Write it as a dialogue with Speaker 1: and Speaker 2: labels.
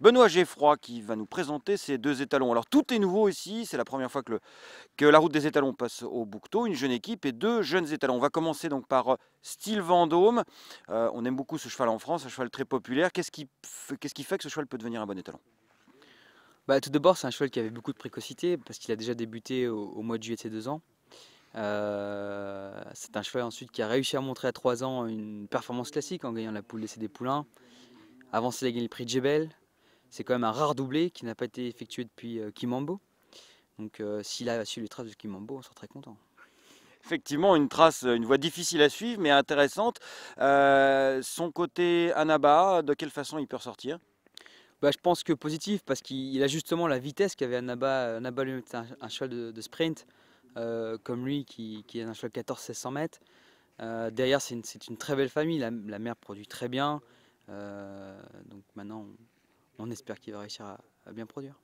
Speaker 1: Benoît Geffroy qui va nous présenter ces deux étalons. Alors tout est nouveau ici, c'est la première fois que, la route des étalons passe au Boucteau, une jeune équipe et deux jeunes étalons. On va commencer donc par euh, Style Vendôme. Euh, on aime beaucoup ce cheval en France, un cheval très populaire. Qu'est-ce qui,
Speaker 2: fait que ce cheval peut devenir un bon étalon bah, Tout d'abord, c'est un cheval qui avait beaucoup de précocité parce qu'il a déjà débuté au, mois de juillet de ses deux ans. Euh, c'est un cheval ensuite qui a réussi à montrer à trois ans une performance classique en gagnant la poule des CD Poulain. Avant, il a gagné le prix de Jebel. C'est quand même un rare doublé qui n'a pas été effectué depuis euh, Kimambo. Donc euh, s'il a su les traces de Kimambo, on sera très content effectivement une trace, une voie difficile
Speaker 1: à suivre, mais intéressante. Euh, son côté Anaba, de quelle façon il peut
Speaker 2: ressortir bah, je pense que positif parce qu'il a justement la vitesse qu'avait Anaba. Anaba lui était un, cheval de, sprint, comme lui qui, est un cheval 14-1600 mètres. derrière, c'est une, très belle famille. La, mère produit très bien. donc maintenant, on espère qu'il va réussir à, bien produire.